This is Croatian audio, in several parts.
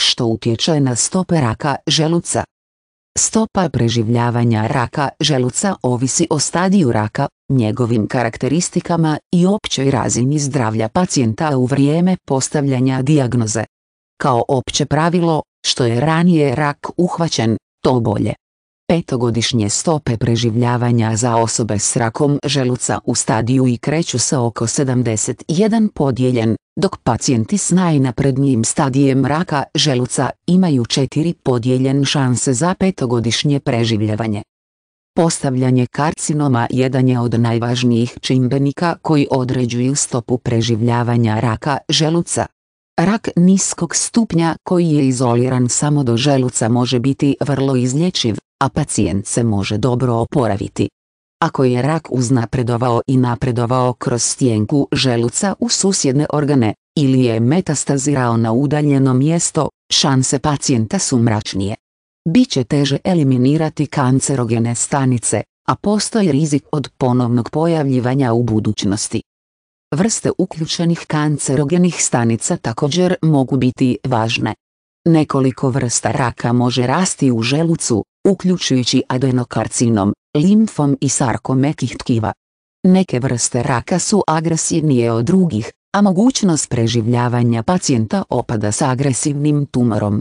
što utječe na stope raka želuca. Stopa preživljavanja raka želuca ovisi o stadiju raka, njegovim karakteristikama i općoj razini zdravlja pacijenta u vrijeme postavljanja dijagnoze. Kao opće pravilo, što je ranije rak uhvaćen, to bolje. Petogodišnje stope preživljavanja za osobe s rakom želuca u stadiju i kreću se oko 71 podijeljen, dok pacijenti s najnaprednijim stadijem raka želuca imaju 4 podijeljen šanse za petogodišnje preživljavanje. Postavljanje karcinoma jedan je od najvažnijih čimbenika koji određuju stopu preživljavanja raka želuca. Rak niskog stupnja koji je izoliran samo do želuca može biti vrlo izlječiv, a pacijent se može dobro oporaviti. Ako je rak uznapredovao i napredovao kroz stjenku želuca u susjedne organe, ili je metastazirao na udaljeno mjesto, šanse pacijenta su mračnije. Biće teže eliminirati kancerogene stanice, a postoji rizik od ponovnog pojavljivanja u budućnosti. Vrste uključenih kancerogenih stanica također mogu biti važne. Nekoliko vrsta raka može rasti u želucu, uključujući adenokarcinom, limfom i sarkom tkiva. Neke vrste raka su agresivnije od drugih, a mogućnost preživljavanja pacijenta opada s agresivnim tumorom.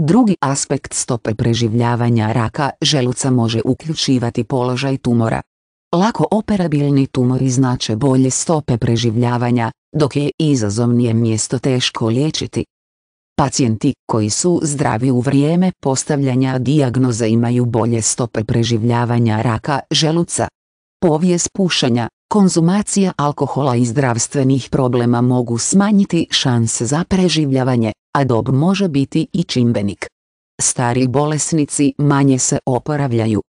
Drugi aspekt stope preživljavanja raka želuca može uključivati položaj tumora. Lako operabilni tumori znače bolje stope preživljavanja, dok je izazovnije mjesto teško liječiti. Pacijenti koji su zdravi u vrijeme postavljanja dijagnoze imaju bolje stope preživljavanja raka želuca. Povijest pušenja, konzumacija alkohola i zdravstvenih problema mogu smanjiti šanse za preživljavanje, a dob može biti i čimbenik. Stari bolesnici manje se oporavljaju.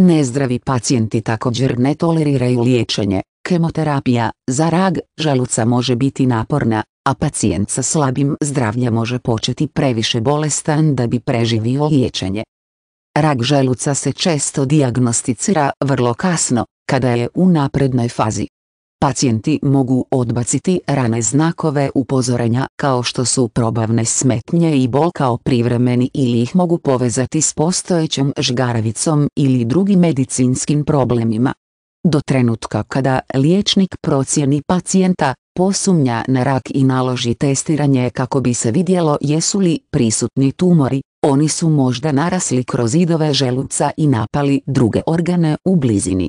Nezdravi pacijenti također ne toleriraju liječenje, kemoterapija za rag želuca može biti naporna, a pacijent sa slabim zdravljem može početi previše bolestan da bi preživio liječenje. Rak želuca se često diagnosticira vrlo kasno, kada je u naprednoj fazi. Pacijenti mogu odbaciti rane znakove upozorenja kao što su probavne smetnje i bol kao privremeni ili ih mogu povezati s postojećom žgaravicom ili drugim medicinskim problemima. Do trenutka kada liječnik procijeni pacijenta, posumnja na rak i naloži testiranje kako bi se vidjelo jesu li prisutni tumori, oni su možda narasli kroz zidove želuca i napali druge organe u blizini.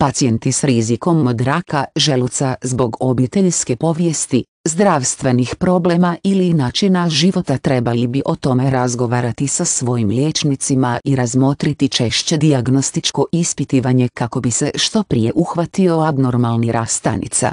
Pacijenti s rizikom od raka želuca zbog obiteljske povijesti, zdravstvenih problema ili načina života trebali bi o tome razgovarati sa svojim liječnicima i razmotriti češće dijagnostičko ispitivanje kako bi se što prije uhvatio abnormalni rastanica.